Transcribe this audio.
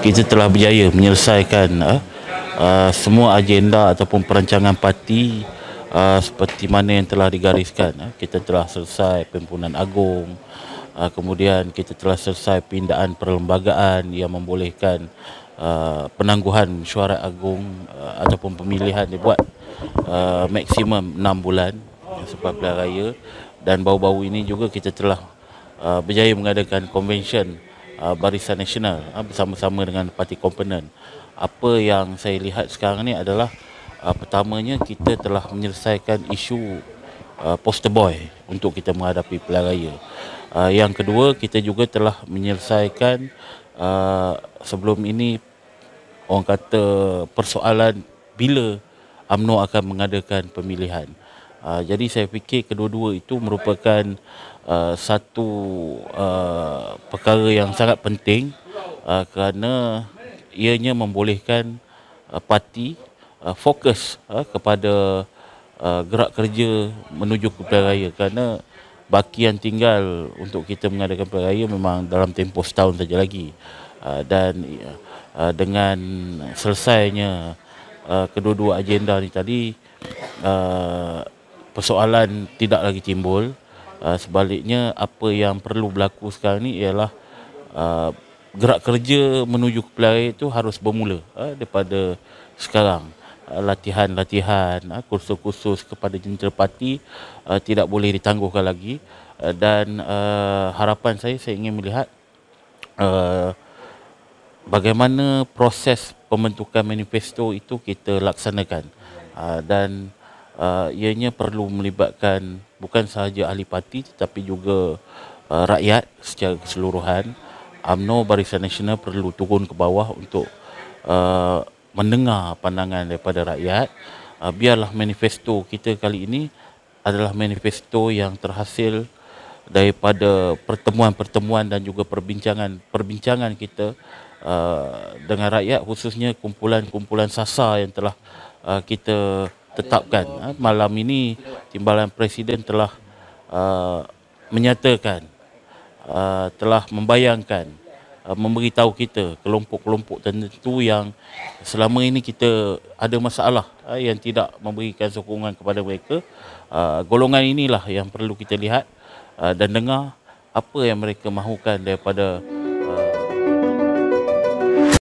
kita telah berjaya menyelesaikan uh, uh, semua agenda ataupun perancangan parti uh, seperti mana yang telah digariskan uh, kita telah selesai pimpunan agung uh, kemudian kita telah selesai pindaan perlembagaan yang membolehkan Uh, penangguhan suara agung uh, ataupun pemilihan dibuat uh, maksimum 6 bulan sebab pilihan dan bau-bau ini juga kita telah uh, berjaya mengadakan konvensyen uh, Barisan Nasional uh, bersama-sama dengan parti komponen. Apa yang saya lihat sekarang ni adalah uh, pertamanya kita telah menyelesaikan isu uh, poster boy untuk kita menghadapi pilihan raya. Uh, yang kedua, kita juga telah menyelesaikan uh, sebelum ini orang kata persoalan bila UMNO akan mengadakan pemilihan. Uh, jadi saya fikir kedua-dua itu merupakan Uh, satu uh, perkara yang sangat penting uh, kerana ianya membolehkan uh, parti uh, fokus uh, kepada uh, gerak kerja menuju ke pilihan raya kerana baki yang tinggal untuk kita mengadakan pilihan raya memang dalam tempoh setahun saja lagi uh, dan uh, dengan selesainya uh, kedua-dua agenda ini tadi uh, persoalan tidak lagi timbul Ah, sebaliknya apa yang perlu berlaku sekarang ni ialah uh, gerak kerja menuju ke pelari itu harus bermula uh, daripada sekarang latihan-latihan uh, kursus-kursus kepada jentera parti uh, tidak boleh ditangguhkan lagi uh, dan uh, harapan saya saya ingin melihat uh, bagaimana proses pembentukan manifesto itu kita laksanakan uh, dan uh, ianya perlu melibatkan bukan sahaja ahli parti tetapi juga uh, rakyat secara keseluruhan UMNO Barisan Nasional perlu turun ke bawah untuk uh, mendengar pandangan daripada rakyat uh, biarlah manifesto kita kali ini adalah manifesto yang terhasil daripada pertemuan-pertemuan dan juga perbincangan-perbincangan kita uh, dengan rakyat khususnya kumpulan-kumpulan sasa yang telah uh, kita tetapkan. Ha, malam ini Timbalan Presiden telah uh, menyatakan, uh, telah membayangkan, uh, memberitahu kita kelompok-kelompok tertentu yang selama ini kita ada masalah uh, yang tidak memberikan sokongan kepada mereka. Uh, golongan inilah yang perlu kita lihat uh, dan dengar apa yang mereka mahukan daripada...